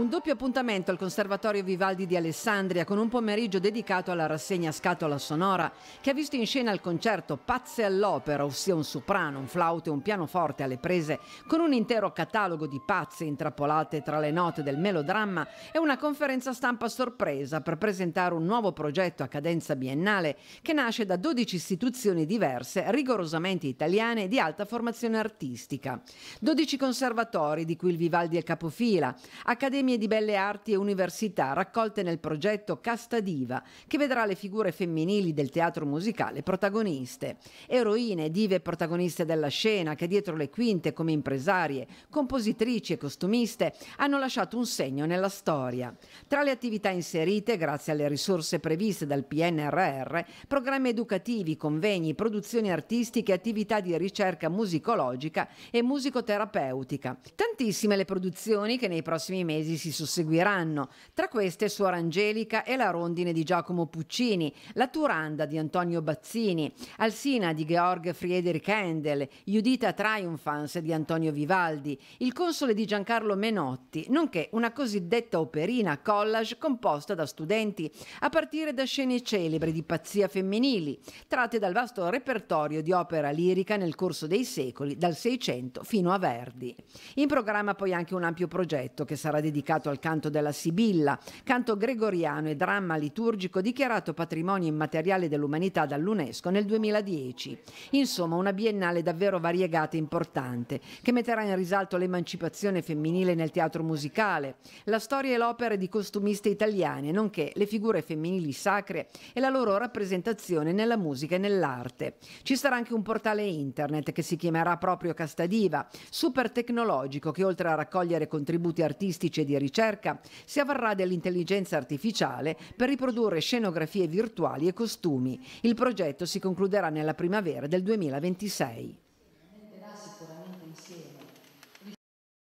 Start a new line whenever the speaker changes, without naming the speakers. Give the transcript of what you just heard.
Un doppio appuntamento al Conservatorio Vivaldi di Alessandria con un pomeriggio dedicato alla rassegna Scatola Sonora che ha visto in scena il concerto Pazze all'opera, ossia un soprano, un flauto e un pianoforte alle prese con un intero catalogo di pazze intrappolate tra le note del melodramma e una conferenza stampa sorpresa per presentare un nuovo progetto a cadenza biennale che nasce da 12 istituzioni diverse, rigorosamente italiane e di alta formazione artistica. 12 conservatori, di cui il Vivaldi è capofila, accademia Accademie di Belle Arti e Università raccolte nel progetto Casta Diva, che vedrà le figure femminili del teatro musicale protagoniste. Eroine, dive protagoniste della scena che dietro le quinte come impresarie, compositrici e costumiste hanno lasciato un segno nella storia. Tra le attività inserite, grazie alle risorse previste dal PNRR, programmi educativi, convegni, produzioni artistiche, attività di ricerca musicologica e musicoterapeutica. Tantissime le produzioni che nei prossimi mesi crisi si susseguiranno. Tra queste Suor Angelica e la rondine di Giacomo Puccini, la Turanda di Antonio Bazzini, Alsina di Georg Friedrich Handel, Judita Triumphans di Antonio Vivaldi, il console di Giancarlo Menotti, nonché una cosiddetta operina collage composta da studenti, a partire da scene celebri di pazzia femminili, tratte dal vasto repertorio di opera lirica nel corso dei secoli, dal Seicento fino a Verdi. In programma poi anche un ampio progetto che sarà dedicato dedicato al canto della Sibilla, canto gregoriano e dramma liturgico dichiarato patrimonio immateriale dell'umanità dall'UNESCO nel 2010. Insomma, una biennale davvero variegata e importante, che metterà in risalto l'emancipazione femminile nel teatro musicale, la storia e l'opera di costumiste italiane, nonché le figure femminili sacre e la loro rappresentazione nella musica e nell'arte. Ci sarà anche un portale internet che si chiamerà proprio Castadiva, super tecnologico che oltre a raccogliere contributi artistici e di ricerca, si avvarrà dell'intelligenza artificiale per riprodurre scenografie virtuali e costumi. Il progetto si concluderà nella primavera del 2026.